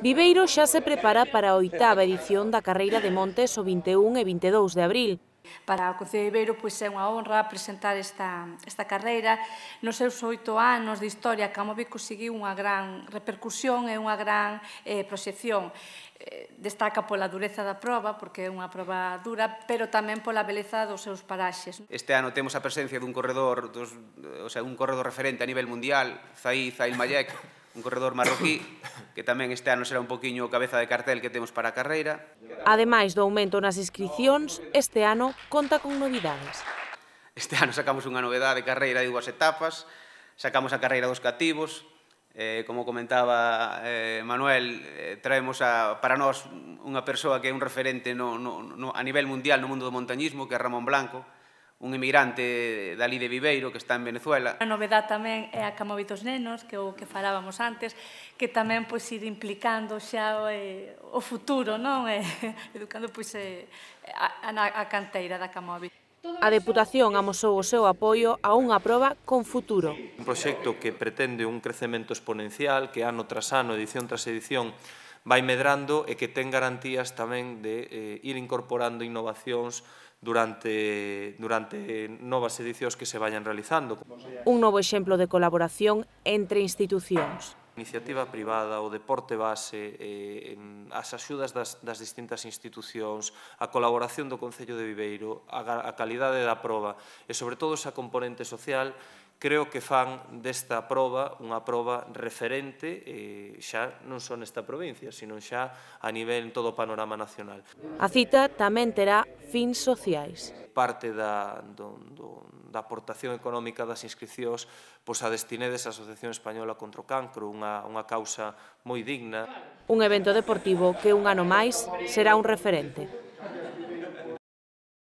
Viveiro xa se prepara para a oitava edición da carreira de montes o 21 e 22 de abril. Para o Concello de Viveiro pois, é unha honra presentar esta, esta carreira. Nos seus oito anos de historia, Camovi conseguiu unha gran repercusión e unha gran eh, proxección. Eh, destaca pola dureza da proba, porque é unha proba dura, pero tamén pola beleza dos seus paraxes. Este ano temos a presencia dun corredor, dos, o sea, un corredor referente a nivel mundial, Zaid Zail Mayek, un corredor marroquí, que tamén este ano será un poquinho cabeza de cartel que temos para a carreira. Ademais do aumento nas inscripcións, este ano conta con novidades. Este ano sacamos unha novedade de carreira de dúas etapas, sacamos a carreira dos cativos, Eh, como comentaba eh, Manuel, eh, traemos a, para nós unha persoa que é un referente no, no, no, a nivel mundial no mundo do montañismo, que é Ramón Blanco, un emigrante dali de Viveiro que está en Venezuela. A novedad tamén é a Cama dos Nenos, que o que falábamos antes, que tamén pois ir implicando xa o, eh, o futuro, non? Eh, educando pois eh, a, a, a canteira da Camovi. A Deputación amosou o seu apoio a unha proba con futuro. Un proxecto que pretende un crecemento exponencial, que ano tras ano, edición tras edición, vai medrando e que ten garantías tamén de eh, ir incorporando innovacións durante, durante novas edicións que se vayan realizando. Un novo exemplo de colaboración entre institucións iniciativa privada, o deporte base, eh, as axudas das, das distintas institucións, a colaboración do Concello de Viveiro, a, a calidade da proba e, sobre todo, esa componente social creo que fan desta proba unha proba referente eh, xa non só nesta provincia, sino xa a nivel en todo o panorama nacional. A cita tamén terá fins sociais. Parte da, do, do, da aportación económica das inscripcións pois a destinedes a Asociación Española contra o Cancro, unha, unha causa moi digna. Un evento deportivo que un ano máis será un referente.